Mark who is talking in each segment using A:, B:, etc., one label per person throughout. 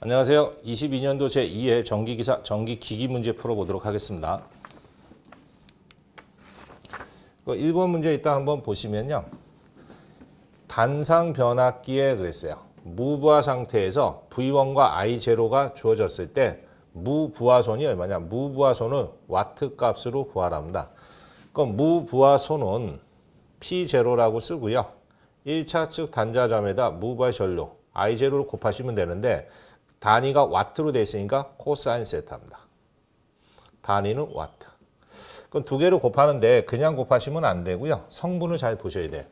A: 안녕하세요. 22년도 제2회 전기기사 전기기기 문제 풀어보도록 하겠습니다. 1번 그 문제 이따 한번 보시면요. 단상 변압기에 그랬어요. 무부하 상태에서 V1과 I0가 주어졌을 때 무부하선이 얼마냐? 무부하선을 와트 값으로 구하랍니다. 그럼 무부하선은 P0라고 쓰고요. 1차 측 단자점에다 무부하 전류 I0를 곱하시면 되는데 단위가 와트로 되어 있으니까 코사인 세타입니다. 단위는 와트. 그건 두 개로 곱하는데 그냥 곱하시면 안 되고요. 성분을 잘 보셔야 돼요.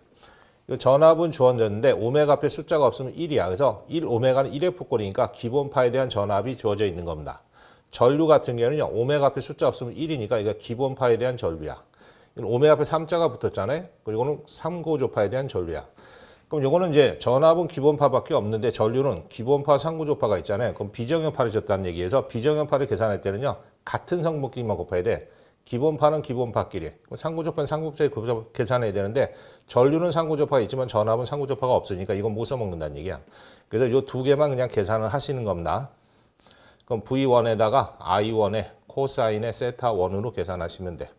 A: 전압은 주어졌는데 오메가 앞에 숫자가 없으면 1이야. 그래서 1 오메가는 1의 폭골이니까 기본 파에 대한 전압이 주어져 있는 겁니다. 전류 같은 경우는요. 오메가 앞에 숫자 없으면 1이니까 이거 기본 파에 대한 전류야. 오메가 앞에 3자가 붙었잖아요. 그리고는 3고조파에 대한 전류야. 그럼 요거는 이제 전압은 기본파밖에 없는데 전류는 기본파 상구조파가 있잖아요. 그럼 비정형파를 줬다는 얘기에서 비정형파를 계산할 때는요. 같은 성분끼리만 곱해야 돼. 기본파는 기본파끼리, 상구조파는 상구조파 계산해야 되는데 전류는 상구조파가 있지만 전압은 상구조파가 없으니까 이건 못 써먹는다는 얘기야. 그래서 요 두 개만 그냥 계산을 하시는 겁니다. 그럼 V1에다가 I1에 코사인의 세타1으로 계산하시면 돼.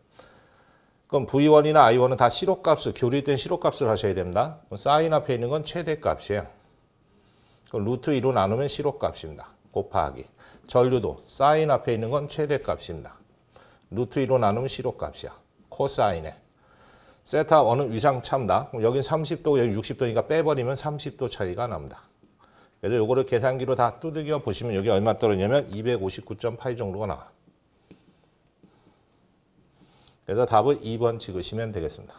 A: 그럼 V1이나 I1은 다 시로값을, 교류된 시로값을 하셔야 됩니다. 사인 앞에 있는 건 최대값이에요. 그럼 루트 2로 나누면 시로값입니다. 곱하기. 전류도 사인 앞에 있는 건 최대값입니다. 루트 2로 나누면 시로값이야. 코사인에. 세타 1은 위상 참다. 그럼 여긴 3 0도 여기 60도니까 빼버리면 30도 차이가 납니다. 그래서 요거를 계산기로 다 두드겨 보시면 여기 얼마 떨어지냐면 259.8 정도가 나와. 그래서 답은 2번 찍으시면 되겠습니다.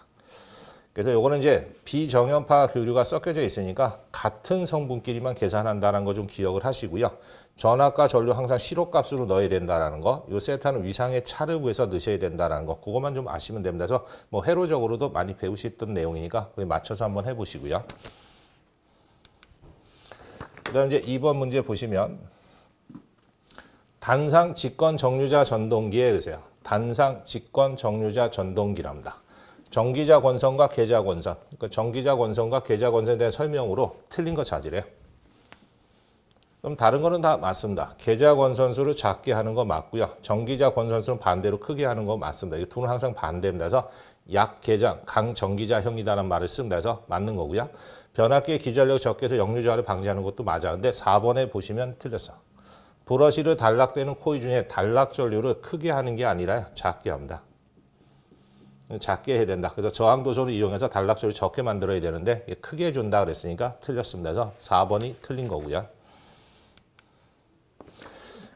A: 그래서 요거는 이제 비정연파 교류가 섞여져 있으니까 같은 성분끼리만 계산한다는 거 좀 기억을 하시고요. 전압과 전류 항상 시로값으로 넣어야 된다는 거, 요 세타는 위상의 차를 구해서 넣으셔야 된다는 거, 그것만 좀 아시면 됩니다. 그래서 뭐 회로적으로도 많이 배우셨던 내용이니까 거기 맞춰서 한번 해보시고요. 그 다음 이제 2번 문제 보시면 단상 직권 정류자 전동기에 그러세요. 단상 직권 정류자 전동기랍니다. 정기자 권선과 계좌 권선, 그러니까 정기자 권선과 계좌 권선에 대한 설명으로 틀린 거 찾으래요. 그럼 다른 거는 다 맞습니다. 계좌 권선수를 작게 하는 거 맞고요. 정기자 권선수는 반대로 크게 하는 거 맞습니다. 이 둘은 항상 반대입니다. 그래서 약계장, 강정기자형이다라는 말을 씁다그서 맞는 거고요. 변압기의 기전력 적게 해서 역류저하를 방지하는 것도 맞아. 근데 4번에 보시면 틀렸어. 브러쉬를 단락되는 코일 중에 단락 전류를 크게 하는 게 아니라 작게 합니다. 작게 해야 된다. 그래서 저항 도소를 이용해서 단락 전류 적게 만들어야 되는데 크게 해준다 그랬으니까 틀렸습니다. 그래서 4번이 틀린 거고요.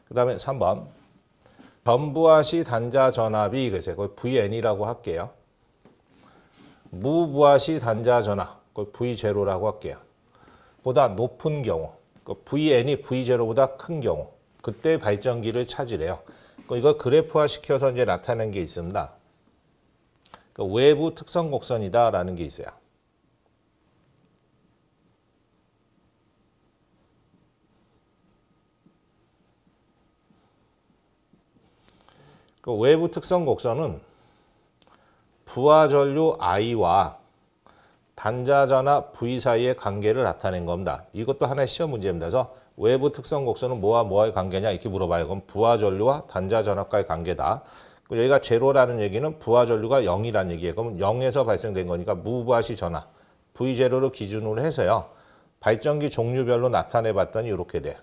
A: 그 다음에 3번. 전부하시 단자 전압이 그래서 그 VN이라고 할게요. 무부하시 단자 전압, 그 V0라고 할게요. 보다 높은 경우, 그 VN이 V0보다 큰 경우 그때 발전기를 찾으래요. 이거 그래프화 시켜서 이제 나타낸 게 있습니다. 그러니까 외부 특성 곡선이다라는 게 있어요. 그 외부 특성 곡선은 부하 전류 I와 단자 전압 V 사이의 관계를 나타낸 겁니다. 이것도 하나의 시험 문제입니다. 그래서 외부 특성 곡선은 뭐와 뭐와의 관계냐 이렇게 물어봐요. 그럼 부하 전류와 단자 전압과의 관계다. 여기가 제로라는 얘기는 부하 전류가 0이라는 얘기예요. 그럼 0에서 발생된 거니까 무부하시 전압 V 제를 기준으로 해서요. 발전기 종류별로 나타내 봤더니 이렇게 돼.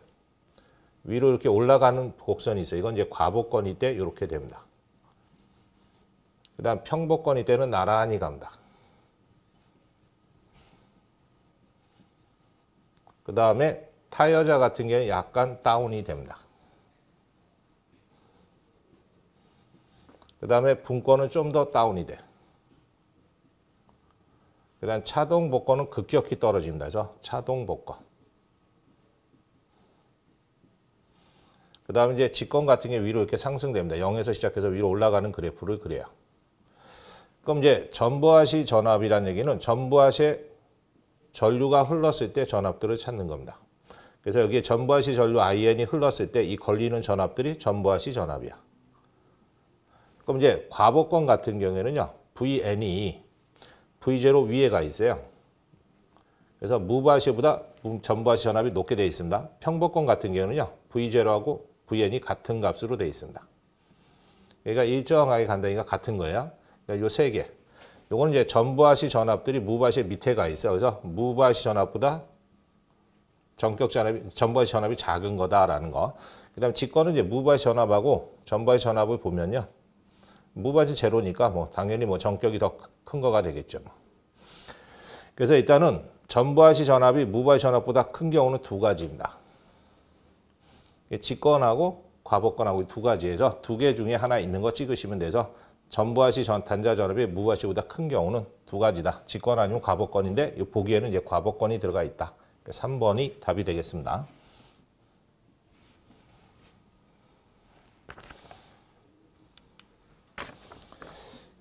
A: 위로 이렇게 올라가는 곡선이 있어요. 이건 이제 과복권이 때 이렇게 됩니다. 그 다음 평복권이 때는 나란히 갑니다. 그 다음에 타이어자 같은 게 약간 다운이 됩니다. 그 다음에 분권은 좀 더 다운이 돼. 그 다음 차동 복권은 급격히 떨어집니다. 그래서 차동 복권. 그 다음에 이제 직권 같은 게 위로 이렇게 상승됩니다. 0에서 시작해서 위로 올라가는 그래프를 그려요. 그럼 이제 전부하시 전압이라는 얘기는 전부하시 전류가 흘렀을 때 전압들을 찾는 겁니다. 그래서 여기에 전부하시 전류 IN이 흘렀을 때 이 걸리는 전압들이 전부하시 전압이야. 그럼 이제 과복권 같은 경우에는요. VN이 V0 위에 가 있어요. 그래서 무부하시보다 전부하시 전압이 높게 되어 있습니다. 평복권 같은 경우는요. V0하고 VN이 같은 값으로 되어 있습니다. 그러 그러니까 일정하게 간다니까 같은 거예요. 그러니까 요세 개. 요거는 이제 전부하시 전압들이 무부하시 밑에 가 있어요. 그래서 무부하시 전압보다 전격 전압이 전부의 전압이 작은 거다라는 거. 그다음 직권은 이제 무보의 전압하고 전부의 전압을 보면요. 무반지 제로니까 뭐 당연히 뭐 전격이 더 큰 거가 되겠죠. 그래서 일단은 전부하시 전압이 무보의 전압보다 큰 경우는 두 가지입니다. 직권하고 과복권하고 두 가지에서 두 개 중에 하나 있는 거 찍으시면 돼서 전부하시 전 단자 전압이 무하시보다 큰 경우는 두 가지다. 직권 아니면 과복권인데 보기에는 이제 과복권이 들어가 있다. 3번이 답이 되겠습니다.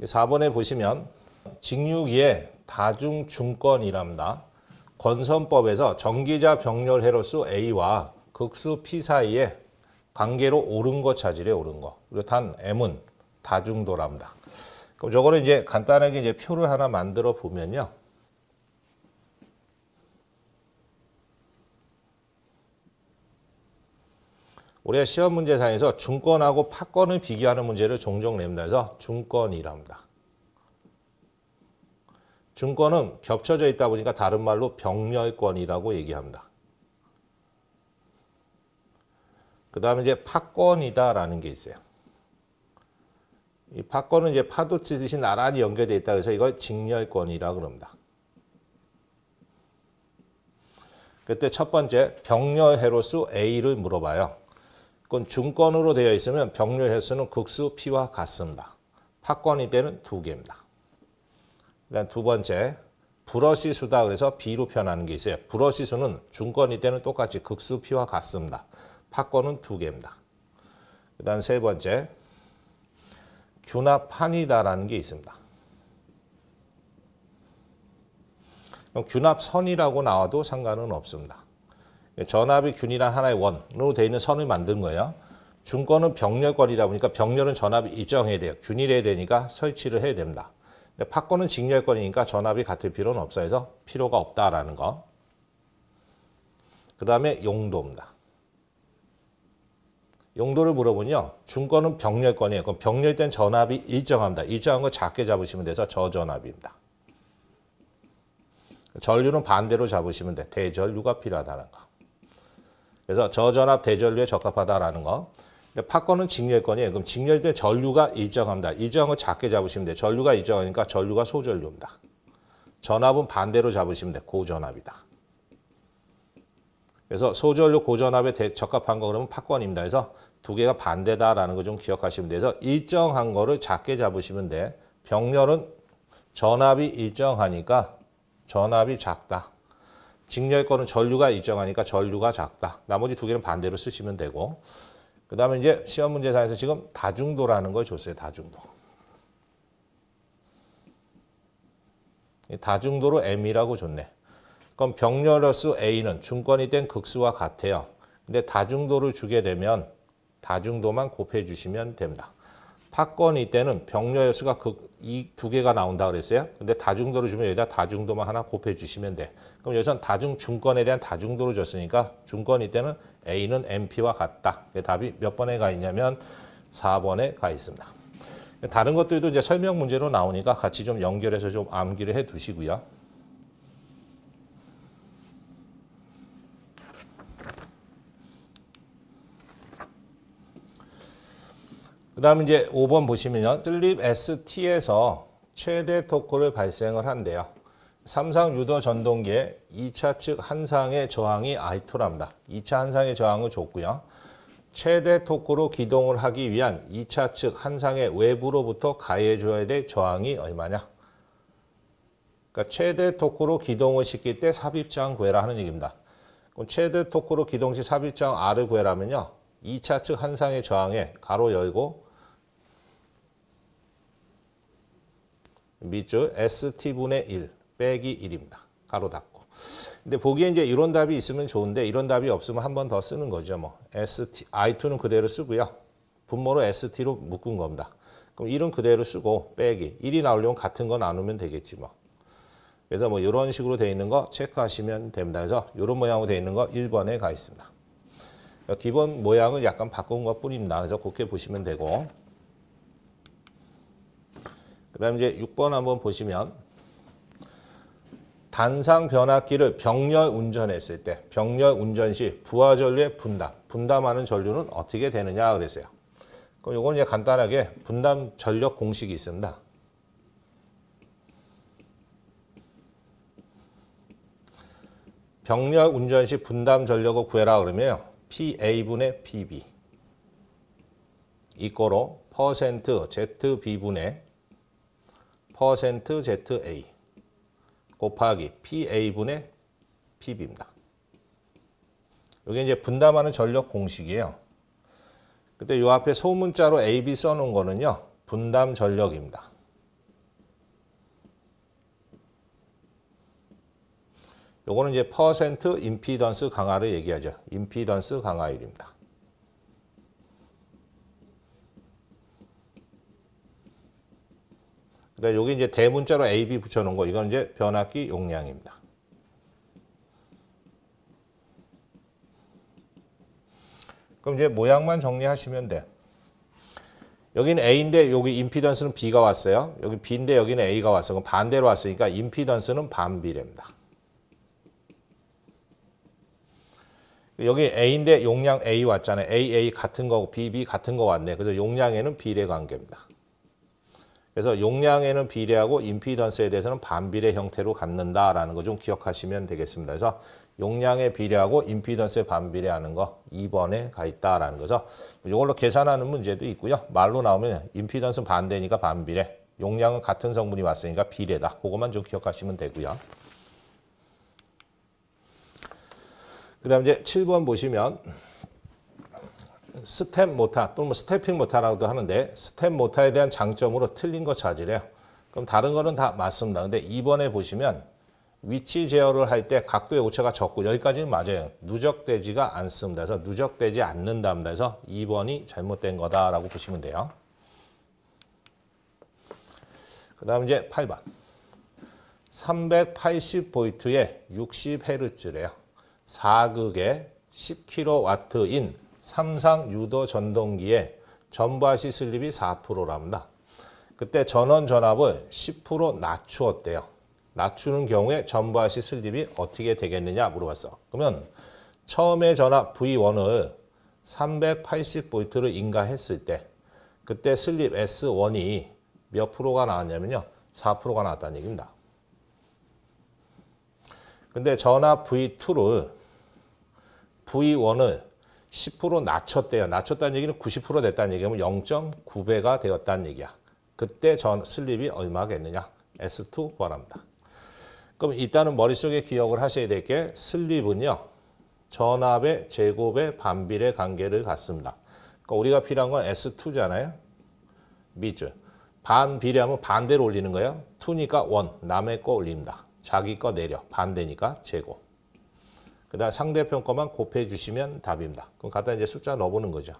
A: 사번에 보시면 직육위에 다중증권이랍니다. 건선법에서 정기자 병렬 해로수 A와 극수 P 사이에 관계로 옳은 거 찾으래 옳은 거. 그리고 단 M은 다중도랍니다. 그럼 저거는 이제 간단하게 이제 표를 하나 만들어 보면요. 우리가 시험 문제상에서 중권하고 파권을 비교하는 문제를 종종 냅니다. 그래서 중권이랍니다. 중권은 겹쳐져 있다 보니까 다른 말로 병렬권이라고 얘기합니다. 그 다음에 이제 파권이다라는 게 있어요. 이 파권은 이제 파도 치듯이 나란히 연결되어 있다 그래서 이걸 직렬권이라 그럽니다. 그때 첫 번째 병렬 해로수 A를 물어봐요. 그건 중권으로 되어 있으면 병률 횟수는 극수 피와 같습니다. 파권이 때는 두 개입니다. 그다음 두 번째 브러시 수다 그래서 B로 표현하는 게 있어요. 브러시 수는 중권이 때는 똑같이 극수 P와 같습니다. 파권은 두 개입니다. 그다음 세 번째 균합판이다라는 게 있습니다. 균합선이라고 나와도 상관은 없습니다. 예, 전압이 균일한 하나의 원으로 되어 있는 선을 만든 거예요. 중권은 병렬권이다 보니까 병렬은 전압이 일정해야 돼요. 균일해야 되니까 설치를 해야 됩니다. 근데 파권은 직렬권이니까 전압이 같을 필요는 없어 해서 필요가 없다라는 거. 그 다음에 용도입니다. 용도를 물어보면요. 중권은 병렬권이에요. 그럼 병렬된 전압이 일정합니다. 일정한 거 작게 잡으시면 돼서 저전압입니다. 전류는 반대로 잡으시면 돼. 대전류가 필요하다는 거. 그래서 저전압 대전류에 적합하다라는 거. 근데 파권은 직렬권이에요. 그럼 직렬 때 전류가 일정합니다. 일정을 작게 잡으시면 돼요. 전류가 일정하니까 전류가 소전류입니다. 전압은 반대로 잡으시면 돼요. 고전압이다. 그래서 소전류 고전압에 대, 적합한 거 그러면 파권입니다. 그래서 두 개가 반대다라는 거 좀 기억하시면 돼서 일정한 거를 작게 잡으시면 돼. 병렬은 전압이 일정하니까 전압이 작다. 직렬 거는 전류가 일정하니까 전류가 작다. 나머지 두 개는 반대로 쓰시면 되고 그 다음에 이제 시험 문제상에서 지금 다중도라는 걸 줬어요. 다중도. 다중도로 M이라고 줬네. 그럼 병렬로수 A는 중권이 된 극수와 같아요. 근데 다중도를 주게 되면 다중도만 곱해주시면 됩니다. 파권 이때는 병렬 수가 그 이 두 개가 나온다 그랬어요. 근데 다중도를 주면 여기다 다중도만 하나 곱해 주시면 돼. 그럼 여기선 다중 중권에 대한 다중도를 줬으니까 중권 이때는 A는 MP와 같다. 그 답이 몇 번에 가 있냐면 4번에 가 있습니다. 다른 것들도 이제 설명 문제로 나오니까 같이 좀 연결해서 좀 암기를 해 두시고요. 그 다음 이제 5번 보시면요. 슬립 ST에서 최대 토크를 발생을 한대요. 삼상 유도 전동기의 2차 측 한상의 저항이 I2랍니다. 2차 한상의 저항을 줬고요. 최대 토크로 기동을 하기 위한 2차 측 한상의 외부로부터 가해줘야 될 저항이 얼마냐? 그러니까 최대 토크로 기동을 시킬 때 삽입장 구해라 하는 얘기입니다. 그럼 최대 토크로 기동 시 삽입장 R을 구해라면요. 2차 측 한상의 저항에 가로 열고 밑줄 ST분의 1 빼기 1입니다. 가로 닫고. 근데 보기에 이제 이런 답이 있으면 좋은데 이런 답이 없으면 한 번 더 쓰는 거죠. 뭐 ST, I2는 그대로 쓰고요. 분모로 ST로 묶은 겁니다. 그럼 1은 그대로 쓰고 빼기. 1이 나오려면 같은 거 나누면 되겠지 뭐. 그래서 뭐 이런 식으로 되 있는 거 체크하시면 됩니다. 그래서 이런 모양으로 되 있는 거 1번에 가 있습니다. 기본 모양을 약간 바꾼 것 뿐입니다. 그래서 곱게 보시면 되고 그다음 이제 6번 한번 보시면 단상 변압기를 병렬 운전했을 때 병렬 운전 시 부하 전류의 분담, 분담하는 전류는 어떻게 되느냐 그랬어요. 그럼 요거는 이제 간단하게 분담 전력 공식이 있습니다. 병렬 운전 시 분담 전력을 구해라 그러면 PA분의 PB 이꼬로 퍼센트 ZB분의 퍼센트 ZA 곱하기 PA분의 PB입니다. 이게 이제 분담하는 전력 공식이에요. 근데 요 앞에 소문자로 AB 써놓은 거는요. 분담 전력입니다. 요거는 이제 퍼센트 임피던스 강화를 얘기하죠. 임피던스 강화율입니다. 그다음 그러니까 여기 이제 대문자로 AB 붙여놓은 거 이건 이제 변압기 용량입니다. 그럼 이제 모양만 정리하시면 돼. 여기는 A인데 여기 임피던스는 B가 왔어요. 여기 B인데 여기는 A가 왔어. 그럼 반대로 왔으니까 임피던스는 반비례입니다. 여기 A인데 용량 A 왔잖아요. A, A 같은 거고 B, B 같은 거 왔네. 그래서 용량에는 비례 관계입니다. 그래서 용량에는 비례하고 임피던스에 대해서는 반비례 형태로 갖는다라는 거 좀 기억하시면 되겠습니다. 그래서 용량에 비례하고 임피던스에 반비례하는 거 2번에 가 있다라는 거죠. 이걸로 계산하는 문제도 있고요. 말로 나오면 임피던스 반대니까 반비례, 용량은 같은 성분이 왔으니까 비례다. 그것만 좀 기억하시면 되고요. 그 다음 이제 7번 보시면 스텝 모타 또는 뭐 스태핑 모타라고도 하는데 스텝 모타에 대한 장점으로 틀린 거 찾으래요. 그럼 다른 거는 다 맞습니다. 근데 이번에 보시면 위치 제어를 할 때 각도의 오차가 적고 여기까지는 맞아요. 누적되지가 않습니다. 그래서 누적되지 않는답니다. 그래서 2번이 잘못된 거다라고 보시면 돼요. 그 다음 이제 8번. 3 8 0 v 에 60Hz래요. 4극에 10kW인 삼상 유도 전동기에 전바시 슬립이 4%랍니다. 그때 전원 전압을 10% 낮추었대요. 낮추는 경우에 전바시 슬립이 어떻게 되겠느냐 물어봤어. 그러면 처음에 전압 V1을 380V로 인가했을 때 그때 슬립 S1이 몇 프로가 나왔냐면요. 4%가 나왔다는 얘기입니다. 근데 전압 V2를 V1을 10% 낮췄대요. 낮췄다는 얘기는 90% 됐다는 얘기면 0.9배가 되었다는 얘기야. 그때 전 슬립이 얼마겠느냐? S2 구합니다. 그럼 일단은 머릿속에 기억을 하셔야 될 게 슬립은요. 전압의 제곱의 반비례 관계를 갖습니다. 그러니까 우리가 필요한 건 S2잖아요. 미주 반비례하면 반대로 올리는 거예요. 2니까 1, 남의 거 올립니다. 자기 거 내려. 반대니까 제곱. 그다음 상대편 거만 곱해 주시면 답입니다. 그럼 갖다 이제 숫자 넣어보는 거죠.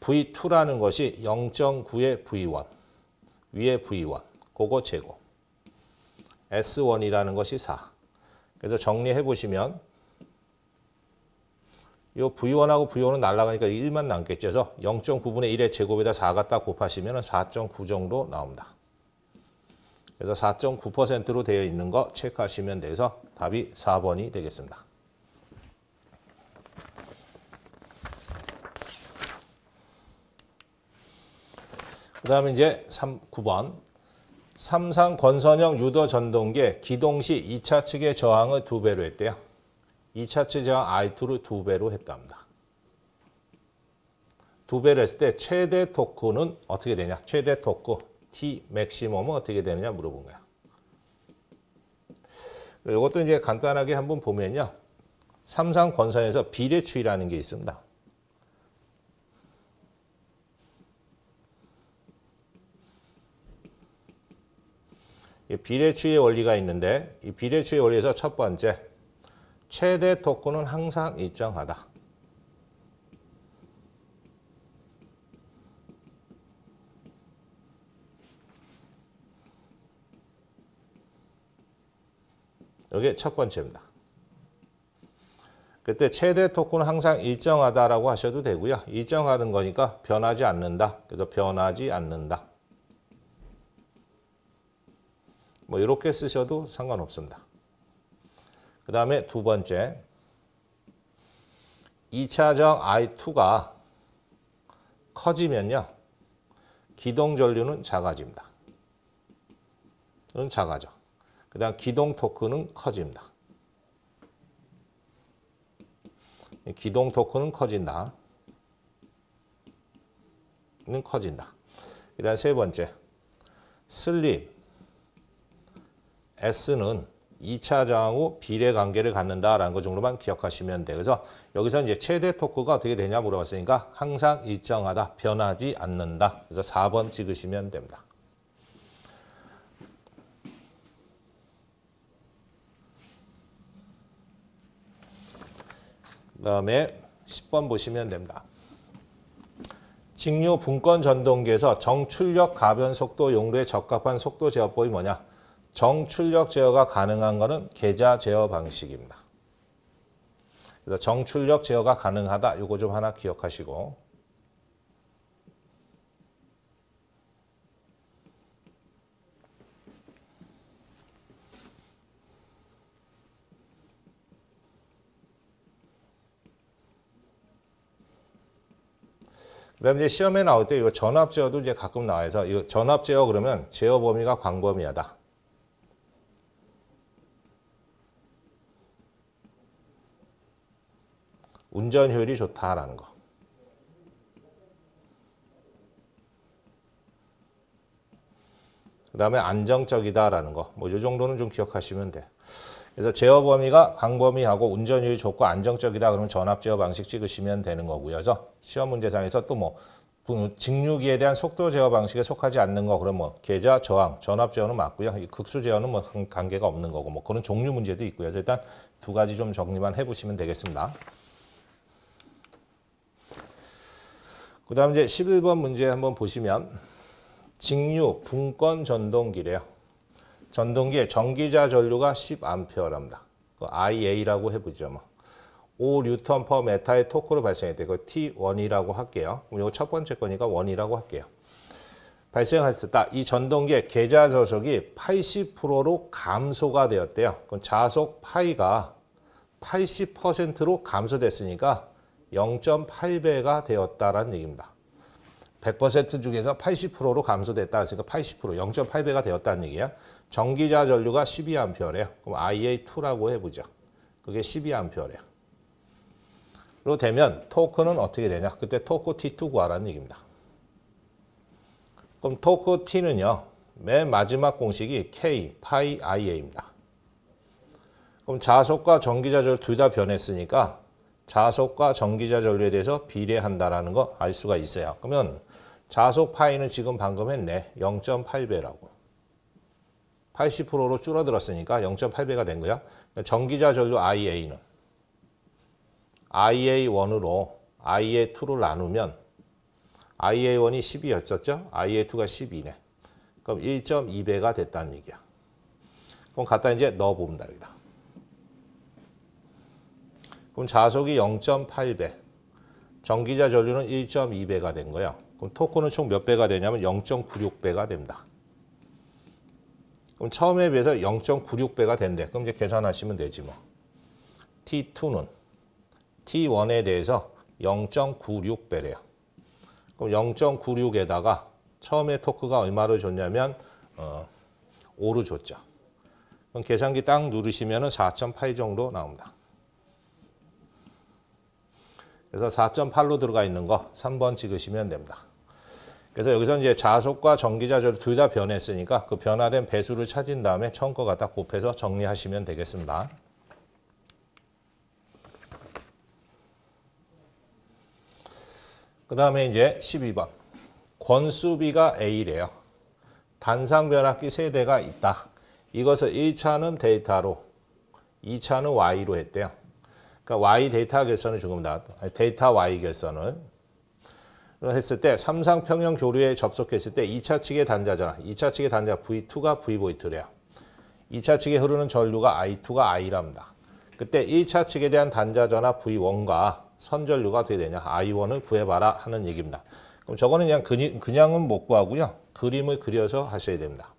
A: V2라는 것이 0.9의 V1, 위에 V1, 그거 제곱. S1이라는 것이 4. 그래서 정리해 보시면 이 V1하고 V1은 날라가니까 1만 남겠죠. 그래서 0.9분의 1의 제곱에다 4 갖다 곱하시면 4.9 정도 나옵니다. 그래서 4.9%로 되어 있는 거 체크하시면 돼서 답이 4번이 되겠습니다. 그 다음에 이제 3, 9번 삼상 권선형 유도 전동계 기동 시 2차 측의 저항을 2배로 했대요. 2차 측 저항 I2를 2배로 했답니다. 2배를 했을 때 최대 토크는 어떻게 되냐? 최대 토크 T 맥시멈은 어떻게 되느냐 물어본 거야. 이것도 이제 간단하게 한번 보면요. 삼상 권선에서 비례추이라는 게 있습니다. 비례추의 원리가 있는데 이 비례추의 원리에서 첫 번째 최대 토크는 항상 일정하다. 이게 첫 번째입니다. 그때 최대 토크는 항상 일정하다라고 하셔도 되고요. 일정하는 거니까 변하지 않는다. 그래서 변하지 않는다. 뭐 이렇게 쓰셔도 상관없습니다. 그 다음에 두 번째 2차정 I2가 커지면요. 기동전류는 작아집니다. 작아져. 그 다음 기동 토크은 커집니다. 기동 토큰은 커진다. 는 커진다. 그 다음 세 번째, 슬립 S는 2차 저항 후 비례 관계를 갖는다라는 것 정도만 기억하시면 돼요. 그래서 여기서 이제 최대 토크가 어떻게 되냐 물어봤으니까 항상 일정하다, 변하지 않는다. 그래서 4번 찍으시면 됩니다. 그 다음에 10번 보시면 됩니다. 직류 분권 전동기에서 정출력 가변 속도 용도에 적합한 속도 제어법이 뭐냐? 정출력 제어가 가능한 것은 계좌 제어 방식입니다. 그래서 정출력 제어가 가능하다. 이거 좀 하나 기억하시고 그다음에 이제 시험에 나올 때 이거 전압 제어도 이제 가끔 나와서 이거 전압 제어 그러면 제어 범위가 광범위하다. 운전 효율이 좋다라는 거. 그 다음에 안정적이다라는 거. 뭐 이 정도는 좀 기억하시면 돼. 그래서 제어 범위가 광범위하고 운전율이 좋고 안정적이다 그러면 전압 제어 방식 찍으시면 되는 거고요. 그래서 시험 문제상에서 또 뭐 직류기에 대한 속도 제어 방식에 속하지 않는 거 그럼 뭐 계좌 저항, 전압 제어는 맞고요. 이 극수 제어는 뭐 관계가 없는 거고 뭐 그런 종류 문제도 있고요. 그래서 일단 두 가지 좀 정리만 해보시면 되겠습니다. 그 다음 이제 11번 문제 한번 보시면 직류 분권 전동기래요. 전동기의 전기자 전류가 10A랍니다. 그 IA라고 해보죠. 뭐. 5N p 의 토크로 발생했대. 그 T1이라고 할게요. 그리첫 번째 거니까 1이라고 할게요. 발생했을 때이 아, 전동기의 계좌 저속이 80%로 감소가 되었대요. 그럼 자속 파이가 80%로 감소됐으니까 0.8배가 되었다라는 얘기입니다. 100% 중에서 80%로 감소됐다. 그러니까 80%, 0.8배가 되었다는 얘기야. 전기자 전류가 12A예요. 그럼 IA2라고 해보죠. 그게 12A예요. 로 되면 토크는 어떻게 되냐? 그때 토크 T2 구하라는 얘기입니다. 그럼 토크 T는요. 맨 마지막 공식이 K, 파이, IA입니다. 그럼 자속과 전기자절 둘다 변했으니까 자속과 전기자전류에 대해서 비례한다라거알 수가 있어요. 그러면 자속 파이는 지금 방금 했네. 0.8배라고. 80%로 줄어들었으니까 0.8배가 된 거야. 전기자 전류 IA는 IA1으로 IA2를 나누면 IA1이 1 0이었죠 IA2가 1 0네 그럼 1.2배가 됐다는 얘기야. 그럼 갖다 이제 넣어봅니다. 여기다. 그럼 자속이 0.8배, 전기자 전류는 1.2배가 된 거야. 그럼 토크는 총 몇 배가 되냐면 0.96배가 됩니다. 그럼 처음에 비해서 0.96배가 된대. 그럼 이제 계산하시면 되지 뭐. T2는 T1에 대해서 0.96배래요. 그럼 0.96에다가 처음에 토크가 얼마로 줬냐면 어, 5로 줬죠. 그럼 계산기 딱 누르시면 4 8 정도 나옵니다. 그래서 4.8로 들어가 있는 거 3번 찍으시면 됩니다. 그래서 여기서 이제 자속과 전기자절 둘다 변했으니까 그 변화된 배수를 찾은 다음에 처음 거가 다 곱해서 정리하시면 되겠습니다. 그 다음에 이제 12번. 권수비가 A래요. 단상 변압기 세대가 있다. 이것을 1차는 데이터로, 2차는 Y로 했대요. 그러니까 Y 데이터 결선을 지금 나, 데이터 Y 결선을 했을 때 삼상평형 교류에 접속했을 때 2차 측의 단자잖아. 2차 측의 단자 V2가 V보이트래요. 2차 측에 흐르는 전류가 I2가 I랍니다. 그때 1차 측에 대한 단자 전화 V1과 선전류가 어떻게 되냐. I1을 구해봐라 하는 얘기입니다. 그럼 저거는 그냥 그니, 그냥은 못 구하고요. 그림을 그려서 하셔야 됩니다.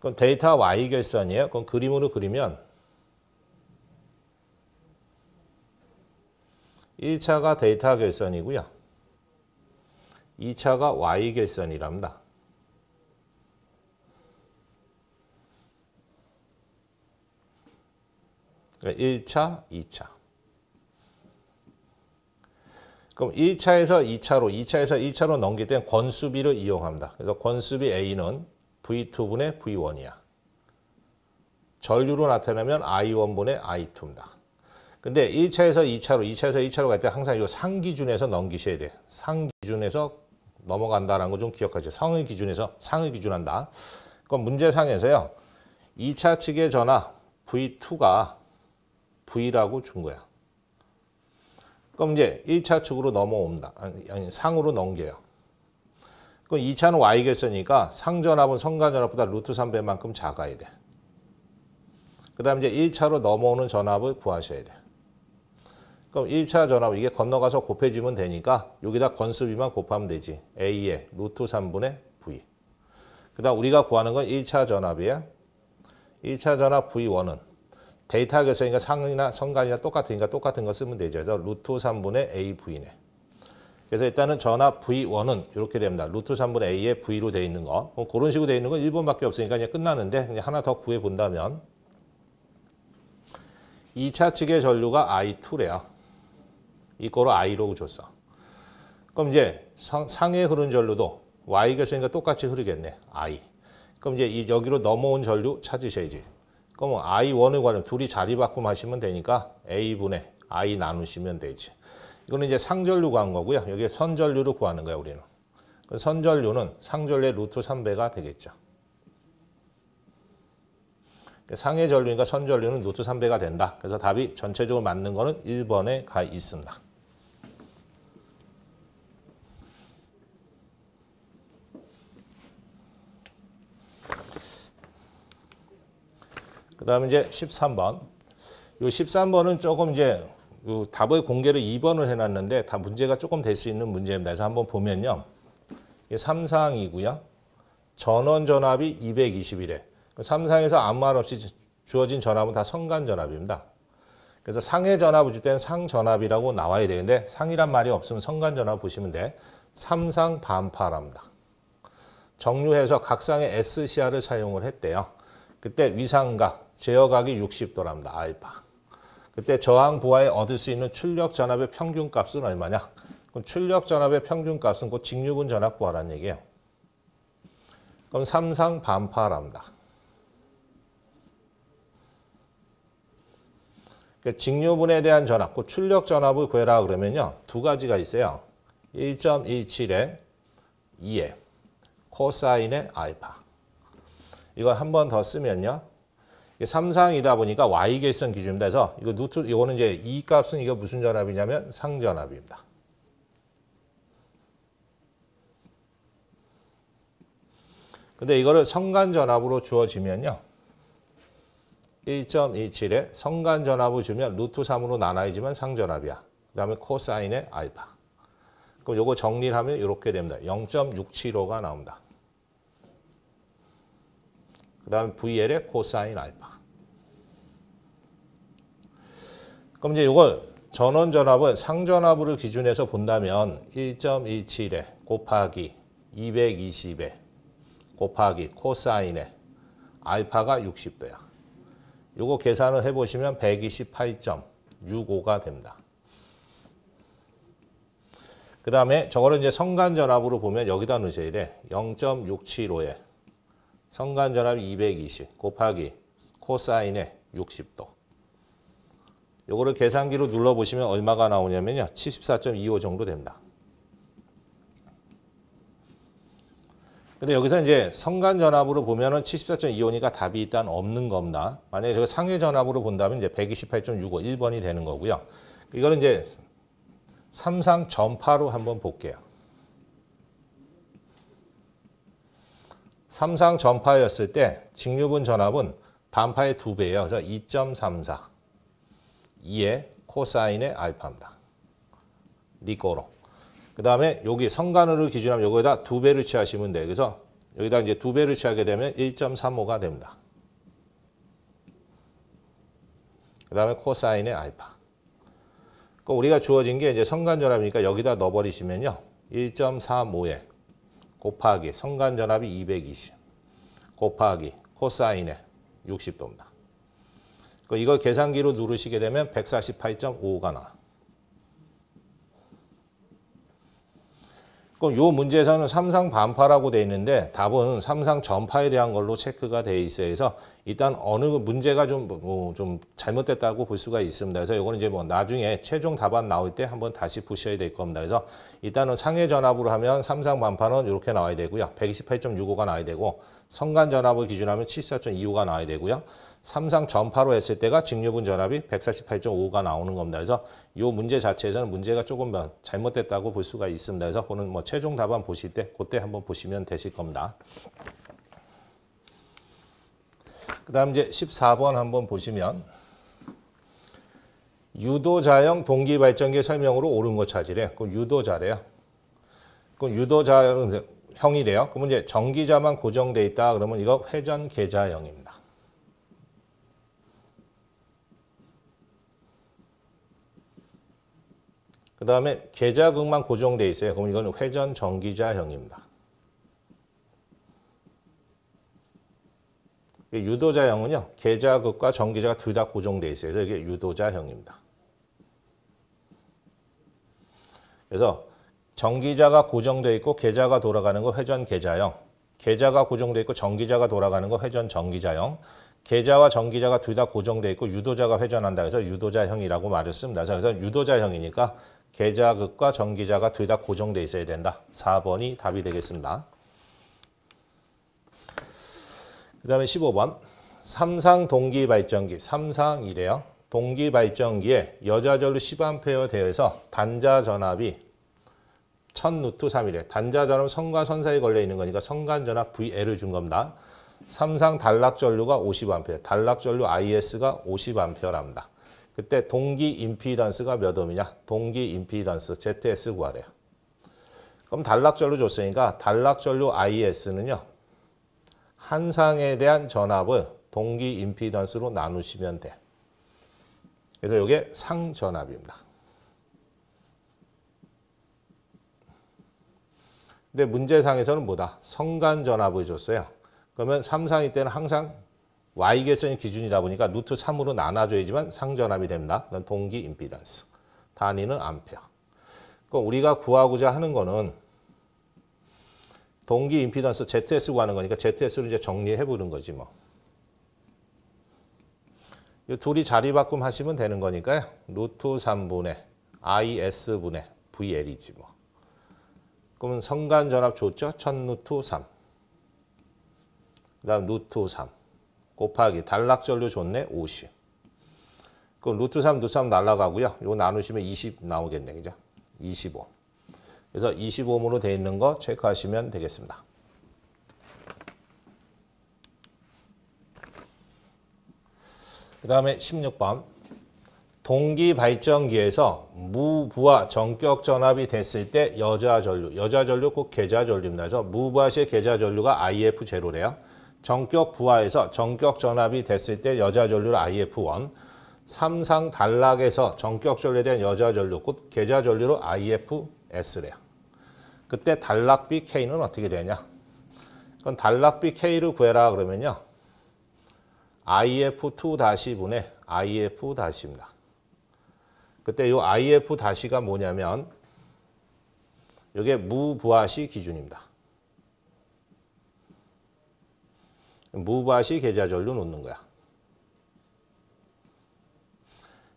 A: 그럼 데이터 Y 결산이에요. 그럼 그림으로 그리면 1차가 데이터 결산이고요. 2차가 Y결선이랍니다. 1차, 그러니까 2차. 그럼 1차에서 2차로, 2차에서 1차로 넘길 때는 권수비를 이용합니다. 그래서 권수비 A는 V2분의 V1이야. 전류로 나타내면 I1분의 I2입니다. 근데 1차에서 2차로, 2차에서 2차로 갈 때 항상 이 상기준에서 넘기셔야 돼 상기준에서 넘어간다라는 거 좀 기억하세요. 성의 기준에서 상의 기준한다. 그건 문제상에서요. 2차 측의 전화 V2가 V라고 준 거야. 그럼 이제 1차 측으로 넘어온다. 아니, 상으로 넘겨요. 그럼 2차는 Y겠으니까 상전압은 성간전압보다 루트 3배만큼 작아야 돼. 그 다음 이제 1차로 넘어오는 전압을 구하셔야 돼. 그럼 1차 전압 이게 건너가서 곱해지면 되니까 여기다 건수비만 곱하면 되지. A의 루트 3분의 V. 그 다음 우리가 구하는 건 1차 전압이에요. 1차 전압 V1은 데이터 결성이니까 상이나 성간이나 똑같으니까 똑같은 거 쓰면 되죠. 그래서 루트 3분의 AV네. 그래서 일단은 전압 V1은 이렇게 됩니다. 루트 3분의 A의 V로 되어 있는 거. 그럼 그런 식으로 되어 있는 건 1번밖에 없으니까 이제 끝나는데 그냥 하나 더 구해본다면 2차 측의 전류가 I2래요. 이거로 i로 줬어. 그럼 이제 상, 해 흐른 전류도 y가 있으니까 똑같이 흐르겠네. i. 그럼 이제 이 여기로 넘어온 전류 찾으셔야지. 그러 i1을 관해 둘이 자리 바꿈 하시면 되니까 a분의 i 나누시면 되지. 이거는 이제 상전류 구한 거고요. 여기 선전류를 구하는 거야 우리는. 그 선전류는 상전류의 루트 3배가 되겠죠. 상해 전류니까 선전류는 루트 3배가 된다. 그래서 답이 전체적으로 맞는 거는 1번에 가 있습니다. 그 다음에 이제 13번. 요 13번은 조금 이제 답의 공개를 2번을 해놨는데 다 문제가 조금 될 수 있는 문제입니다. 그래서 한번 보면요. 이게 3상이고요. 전원 전압이 221에. 0 3상에서 아무 말 없이 주어진 전압은 다 성간 전압입니다. 그래서 상해 전압을 줄 때는 상 전압이라고 나와야 되는데 상이란 말이 없으면 성간 전압 보시면 돼. 3상 반파랍니다. 정류해서 각상의 SCR을 사용을 했대요. 그때 위상각, 제어각이 60도랍니다. I방. 그때 저항 부하에 얻을 수 있는 출력 전압의 평균값은 얼마냐? 그럼 출력 전압의 평균값은 곧 직류근 전압 부하란 얘기예요. 그럼 삼상 반파랍니다. 그러니까 직류분에 대한 전압, 그 출력 전압을 구해라 그러면요. 두 가지가 있어요. 1.17에 2에 코사인의 알파. 이걸 한번 더 쓰면요. 삼상이다 보니까 y 계선 기준입니다. 그래서 이거 루트 이거는 이제 이 값은 이거 무슨 전압이냐면 상전압입니다. 근데 이거를 성간전압으로 주어지면요. 1.27에 성간전압을 주면 루트 3으로 나눠야지만 상전압이야. 그 다음에 코사인의 알파. 그럼 요거 정리를 하면 이렇게 됩니다. 0.675가 나옵니다. 그 다음에 VL의 코사인 알파. 그럼 이제 이걸 전원 전압을 상전압을 기준해서 본다면 1.27에 곱하기 220에 곱하기 코사인에 알파가 60도야. 요거 계산을 해보시면 128.65가 됩니다. 그 다음에 저거를 이제 성간전압으로 보면 여기다 넣으셔야 돼. 0.675에 성간전압 220 곱하기 코사인에 60도. 요거를 계산기로 눌러보시면 얼마가 나오냐면요. 74.25 정도 됩니다. 근데 여기서 이제 성간 전압으로 보면은 74.25니까 답이 일단 없는 겁니다. 만약에 저거 상해 전압으로 본다면 이제 128.65 1번이 되는 거고요. 이거는 이제 삼상 전파로 한번 볼게요. 삼상 전파였을 때 직류분 전압은 반파의 2배예요. 그래서 2.34. 2의 코사인의 알파입니다. 니꼬로. 그 다음에 여기 성간으로 기준하면 여기다두 배를 취하시면 돼요. 그래서 여기다 이제 두 배를 취하게 되면 1.35가 됩니다. 그 다음에 코사인의 알파. 그 우리가 주어진 게 이제 성간전압이니까 여기다 넣어버리시면요. 1.35에 곱하기 성간전압이 220 곱하기 코사인의 60도입니다. 그러니까 이걸 계산기로 누르시게 되면 148.5가 나. 그럼 이 문제에서는 삼상 반파라고 돼 있는데 답은 삼상 전파에 대한 걸로 체크가 돼 있어서 일단 어느 문제가 좀좀 뭐좀 잘못됐다고 볼 수가 있습니다. 그래서 이거는 이제 뭐 나중에 최종 답안 나올 때 한번 다시 보셔야 될 겁니다. 그래서 일단은 상해 전압으로 하면 삼상 반파는 이렇게 나와야 되고요. 128.65가 나와야 되고 성간 전압을 기준하면 74.25가 나와야 되고요. 삼상 전파로 했을 때가 직류분 전압이 148.5가 나오는 겁니다. 그래서 이 문제 자체에서는 문제가 조금 잘못됐다고 볼 수가 있습니다. 그래서 오늘 뭐 최종 답안 보실 때 그때 한번 보시면 되실 겁니다. 그 다음 이제 14번 한번 보시면 유도자형 동기발전기 설명으로 옳은 거 찾으래. 그럼 유도자래요. 그럼 유도자형 형이래요. 그러면 이제 정기자만 고정돼 있다 그러면 이거 회전 계좌형입니다. 그 다음에 계좌극만 고정돼 있어요. 그럼 이건 회전 정기자형입니다. 유도자형은요. 계좌극과 정기자가 둘 다 고정돼 있어요. 그래서 이게 유도자형입니다. 그래서 정기자가 고정돼 있고 계좌가 돌아가는 거 회전 계좌형. 계좌가 고정돼 있고 정기자가 돌아가는 거 회전 정기자형. 계좌와 정기자가 둘 다 고정돼 있고 유도자가 회전한다 해서 유도자형이라고 말을 씁니다. 그래서 유도자형이니까 계좌극과 정기자가 둘 다 고정돼 있어야 된다. 4번이 답이 되겠습니다. 그 다음에 15번. 삼상 동기 발전기, 삼상이래요. 동기 발전기에 여자절로 시반페어 되어 있어 단자 전압이 천누트 3일에 단자처럼 성간선사에 걸려 있는 거니까 성간전압 VL을 준 겁니다. 삼상 단락전류가 50A, 단락전류 IS가 50A랍니다. 그때 동기 임피던스가 몇 옴이냐? 동기 임피던스 ZS 구하래요. 그럼 단락전류 줬으니까 단락전류 IS는요. 한 상에 대한 전압을 동기 임피던스로 나누시면 돼. 그래서 이게 상전압입니다. 근데 문제상에서는 뭐다? 성간전압을 줬어요. 그러면 3, 상위 때는 항상 Y결선이 기준이다 보니까 루트 3으로 나눠줘야지만 상전압이 됩니다. 그건 동기 임피던스. 단위는 암페어. 그럼 우리가 구하고자 하는 거는 동기 임피던스 ZS 구하는 거니까 ZS로 이제 정리해 보는 거지 뭐. 이 둘이 자리 바꿈 하시면 되는 거니까요. 루트 3분의 IS분의 VL이지 뭐. 그러면 성간 전압 좋죠? 1000루트 3. 그 다음 루트 3 곱하기 단락전류 좋네 50. 그럼 루트 3, 루트 3 날라가고요. 이거 나누시면 20 나오겠네. 그죠? 25. 그래서 25으로 돼 있는 거 체크하시면 되겠습니다. 그 다음에 16번 동기 발전기에서 무부와정격 전압이 됐을 때 여자 전류, 여자 전류 꼭 계좌 전류입니다. 무부하시의 계좌 전류가 IF0래요. 전격 부하에서 전격 전압이 됐을 때 여자 전류를 IF1, 삼상 단락에서 전격 전류에 대한 여자 전류, 곧 계좌 전류로 IFS래요. 그때 단락비 K는 어떻게 되냐? 그건 단락비 K를 구해라 그러면요. IF2-분의 IF-입니다. 그때 이 IF 다시가 뭐냐면 이게 무부하시 기준입니다. 무부하시 계좌절로 놓는 거야.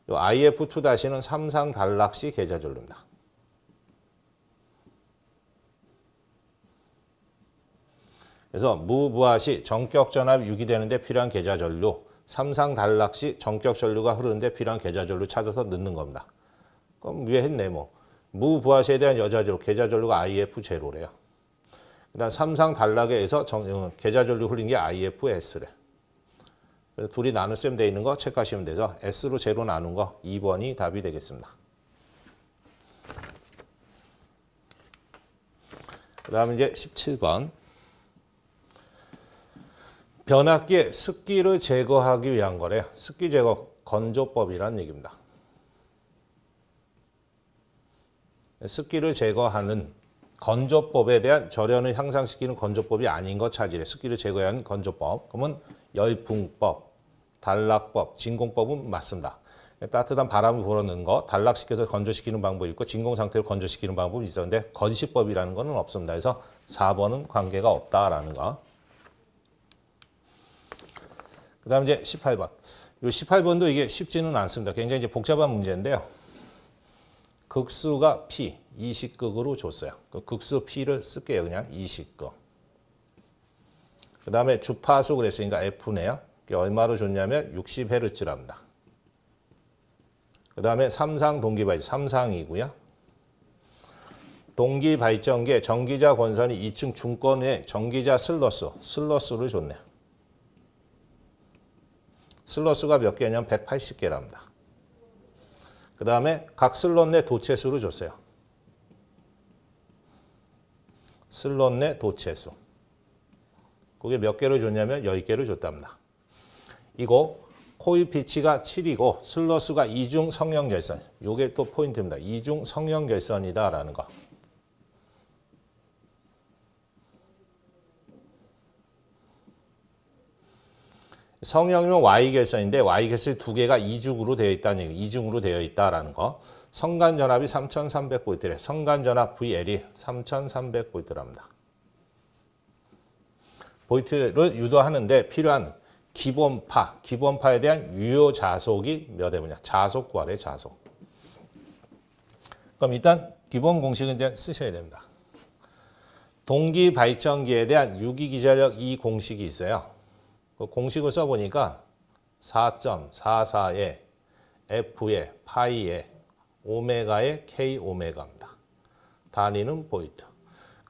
A: 이 IF2 다시는 삼상 단락시 계좌절로입니다. 그래서 무부하시 정격 전압 6이 되는데 필요한 계좌 전류 삼상 단락 시 정격 전류가 흐르는데 필요한 계좌전류 찾아서 넣는 겁니다. 그럼 위에 했네 뭐. 무부하시에 대한 여자전류, 계좌전류가 IF0래요. 일단 삼상 단락에서 정, 어, 계좌전류 흘린 게 IFS래. 둘이 나눗셈 돼 있는 거 체크하시면 되죠. S로 제로 나눈 거 2번이 답이 되겠습니다. 그다음 이제 17번. 변압기의 습기를 제거하기 위한 거래요. 습기 제거 건조법이란 얘기입니다. 습기를 제거하는 건조법에 대한 절연을 향상시키는 건조법이 아닌 것 찾으래. 습기를 제거하는 건조법. 그러면 열풍법, 단락법, 진공법은 맞습니다. 따뜻한 바람을 불어넣는 거, 단락시켜서 건조시키는 방법이 있고 진공 상태로 건조시키는 방법이 있었는데 건시법이라는 것은 없습니다. 그래서 4번은 관계가 없다라는 거. 그 다음 이제 18번. 이 18번도 이게 쉽지는 않습니다. 굉장히 이제 복잡한 문제인데요. 극수가 P, 이식극으로 줬어요. 그 극수 P를 쓸게요. 그냥 이식극. 그 다음에 주파수 그랬으니까 F네요. 이게 얼마로 줬냐면 60Hz랍니다. 그 다음에 삼상 동기발전, 삼상이고요. 동기발전계 전기자 권선이 2층 중권에 전기자 슬러스, 슬러스를 줬네요. 슬러스가몇 개냐면 180개랍니다. 그 다음에 각 슬롯 내 도체수를 줬어요. 슬롯 내 도체수. 그게 몇 개를 줬냐면 10개를 줬답니다. 이거 코이피치가 7이고 슬롯수가 이중 성형 결선. 요게 또 포인트입니다. 이중 성형 결선이다라는 거. 성형이면 Y결선인데 Y결선 두 개가 이중으로 되어 있다는 얘기, 이중으로 되어 있다라는 거. 성간전압이 3,300볼트래. 성간전압 VL이 3,300볼트랍니다. 볼트를 유도하는데 필요한 기본파, 기본파에 대한 유효 자속이 몇 해보냐. 자속 구하래, 자속. 그럼 일단 기본 공식은 이제 쓰셔야 됩니다. 동기 발전기에 대한 유기기자력 이 공식이 있어요. 그 공식을 써보니까 4 4 4에 f 에파이에 오메가의 K 오메가입니다. 단위는 보이트. 그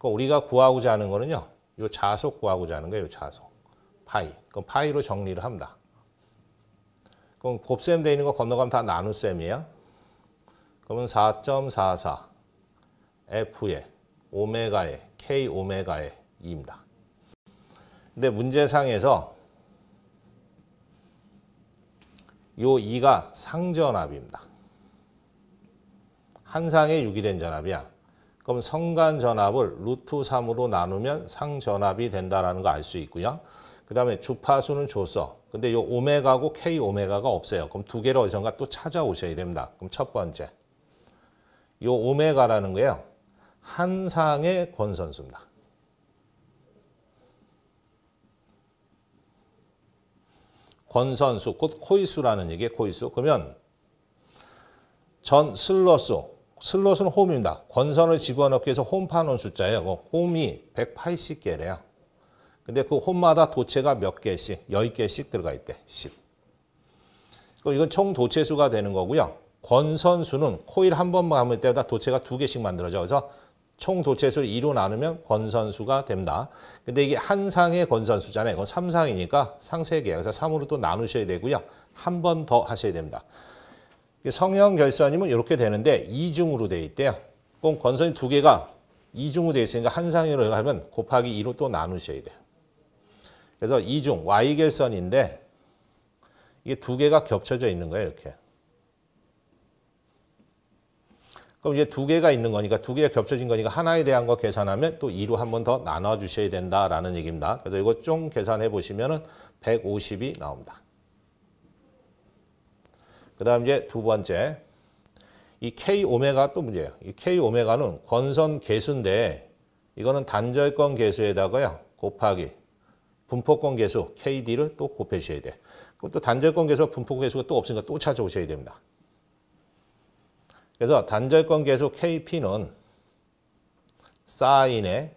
A: 그러니까 우리가 구하고자 하는 거는요. 요 자속 구하고자 하는 거예요. 자속. 파이. 그럼 파이로 정리를 합니다. 그럼 곱셈 되 있는 거 건너가면 다 나눗셈이에요. 그러면 4.44 F의 오메가의 K 오메가의 2입니다. 근데 문제상에서 요 2가 상전압입니다. 한 상에 유기된 전압이야. 그럼 성간 전압을 루트 3으로 나누면 상전압이 된다는거 알 수 있고요. 그 다음에 주파수는 줬어. 근데 요 오메가고 K 오메가가 없어요. 그럼 두 개를 어디선가 또 찾아오셔야 됩니다. 그럼 첫 번째. 요 오메가라는 거예요. 한 상의 권선수입니다. 권선수, 곧 코이수라는 얘기 코이수. 그러면 전 슬러스, 슬롯은 홈입니다. 권선을 집어넣기 위해서 홈 파놓은 숫자예요. 뭐 홈이 180개래요. 근데 그 홈마다 도체가 몇 개씩, 10개씩 들어가 있대. 10. 이건 총 도체수가 되는 거고요. 권선수는 코일 한 번만 감을 때마다 도체가 두 개씩 만들어져. 그래서 총 도체수를 2로 나누면 권선수가 됩니다. 근데 이게 한 상의 권선수잖아요. 이건 3상이니까 상 3개. 그래서 3으로 또 나누셔야 되고요. 한 번 더 하셔야 됩니다. 성형 결선이면 이렇게 되는데 이중으로 돼 있대요. 그 권선이 두 개가 이중으로 돼 있으니까 한 상으로 하면 곱하기 2로 또 나누셔야 돼요. 그래서 이중 y 결선인데 이게 두 개가 겹쳐져 있는 거예요. 이렇게. 그럼 이제 두 개가 있는 거니까 두 개가 겹쳐진 거니까 하나에 대한 거 계산하면 또 2로 한 번 더 나눠 주셔야 된다라는 얘기입니다. 그래서 이거 좀 계산해 보시면은 150이 나옵니다. 그다음 이제 두 번째 이 K 오메가 또 문제예요. 이 K 오메가는 권선 계수인데 이거는 단절권 계수에다가요 곱하기 분포권 계수 KD를 또 곱해주셔야 돼. 그럼 또 단절권 계수와 분포권 계수가 또 없으니까 또 찾아오셔야 됩니다. 그래서 단절권 계수 KP는 사인의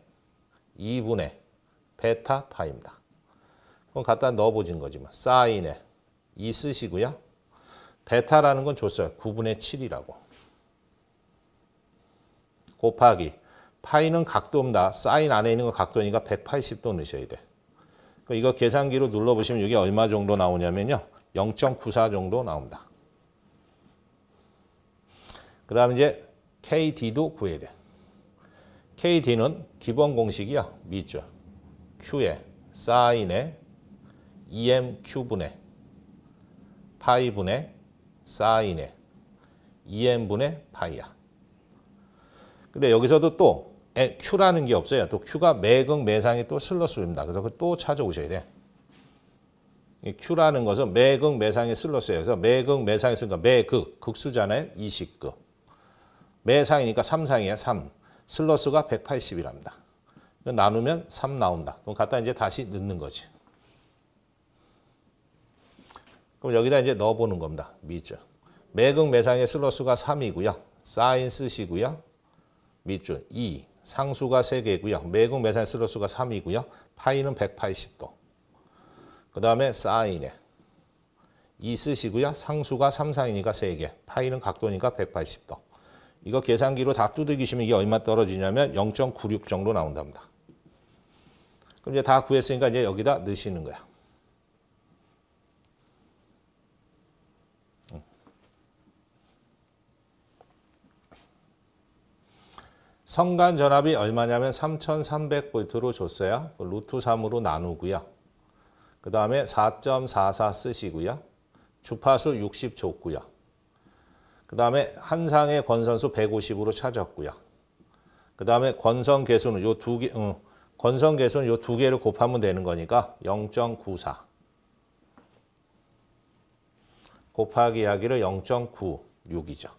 A: 2분의 베타 파입니다. 그럼 갖다 넣어보진 거지만 사인의 2 쓰시고요. 베타라는 건 줬어요. 9분의 7이라고. 곱하기 파이는 각도입니다. 사인 안에 있는 건 각도니까 180도 넣으셔야 돼. 이거 계산기로 눌러보시면 이게 얼마 정도 나오냐면요. 0.94 정도 나옵니다. 그 다음 이제 KD도 구해야 돼. KD는 기본 공식이야. 미죠. Q의 사인의 EMQ분의 파이분의 사인의 EM분의 파이야. 근데 여기서도 또 Q라는 게 없어요. 또 Q가 매극 매상이 또 슬러스입니다. 그래서 또 찾아오셔야 돼. Q라는 것은 매극 매상의 슬러스예요. 그래서 매극 매상이 있으니 매극 극수잖아요. 이식극. 매상이니까 3상이야 3. 슬러스가 180이랍니다. 나누면 3 나온다. 그럼 갖다 이제 다시 넣는 거지. 그럼 여기다 이제 넣어보는 겁니다. 미죠. 매극 매상의 슬러스가 3이고요. 사인 쓰시고요. 밑줄 2. 상수가 3개고요. 매국 매산 슬러스가 3이고요. 파이는 180도. 그 다음에 사인에 2 쓰시고요. 상수가 3상이니까 3개. 파이는 각도니까 180도. 이거 계산기로 다 두드기시면 이게 얼마 떨어지냐면 0.96 정도 나온답니다. 그럼 이제 다 구했으니까 이제 여기다 넣으시는 거야. 성간 전압이 얼마냐면 3 3 0 0볼로 줬어요. 루트 3으로 나누고요. 그 다음에 4.44 쓰시고요. 주파수 60 줬고요. 그 다음에 한상의 권선수 150으로 찾았고요. 그 다음에 권선 개수는 요 두 개, 음, 권선 개수는 요 두 개를 곱하면 되는 거니까 0.94 곱하기 하기를 0.96이죠.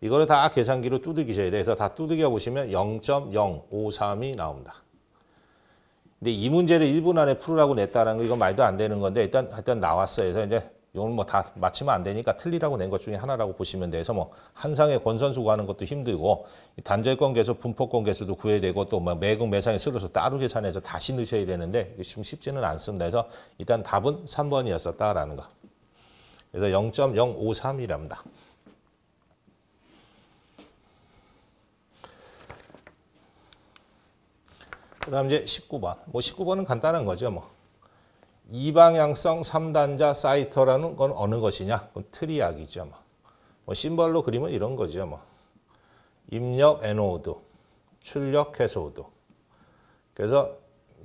A: 이거를 다 계산기로 두드기셔야 돼서 다 두드겨 보시면 0.053이 나옵니다. 근데 이 문제를 1분 안에 풀으라고 냈다는 거 이건 말도 안 되는 건데 일단 일단 나왔어요. 그래서 이제 이건 뭐다 맞히면 안 되니까 틀리라고 낸 것 중에 하나라고 보시면 돼서 뭐 한상의 권선수 구하는 것도 힘들고 단절권 개수 분포권 개수도 구해야 되고 또뭐 매금 매상에 쓸어서 따로 계산해서 다시 넣으셔야 되는데 지금 쉽지는 않습니다. 그래서 일단 답은 3번이었었다라는 거. 그래서 0.053이랍니다. 그 다음 이제 19번. 뭐 19번은 간단한 거죠. 뭐 이방향성 3단자 사이터라는 건 어느 것이냐? 그럼 트리악이죠. 뭐. 뭐 심벌로 그리면 이런 거죠. 뭐. 입력 에노드, 출력 해소드. 그래서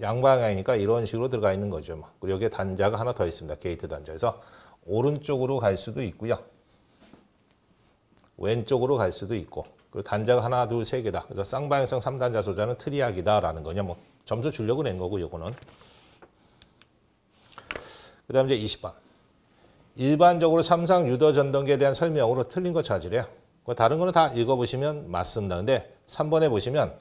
A: 양방향이니까 이런 식으로 들어가 있는 거죠. 뭐. 그리고 여기에 단자가 하나 더 있습니다. 게이트 단자에서 오른쪽으로 갈 수도 있고요. 왼쪽으로 갈 수도 있고 그리고 단자가 하나, 둘, 세 개다. 그래서 쌍방향성 3단자 소자는 트리악이다라는 거냐. 뭐 점수 주려고 낸 거고 요거는. 그 다음 이제 20번. 일반적으로 삼상 유도 전동기에 대한 설명으로 틀린 거찾으래요 다른 거는 다 읽어보시면 맞습니다. 근데 3번에 보시면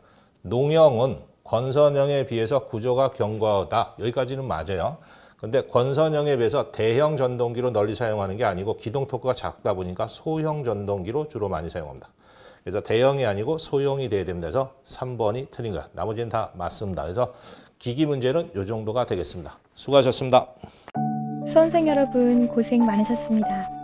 A: 농형은 권선형에 비해서 구조가 견고하다. 여기까지는 맞아요. 근데 권선형에 비해서 대형 전동기로 널리 사용하는 게 아니고 기동 토크가 작다 보니까 소형 전동기로 주로 많이 사용합니다. 그래서 대형이 아니고 소형이 돼야 됩니다. 그래서 3번이 틀린 거야. 나머지는 다 맞습니다. 그래서 기기 문제는 이 정도가 되겠습니다. 수고하셨습니다. 수험생 여러분 고생 많으셨습니다.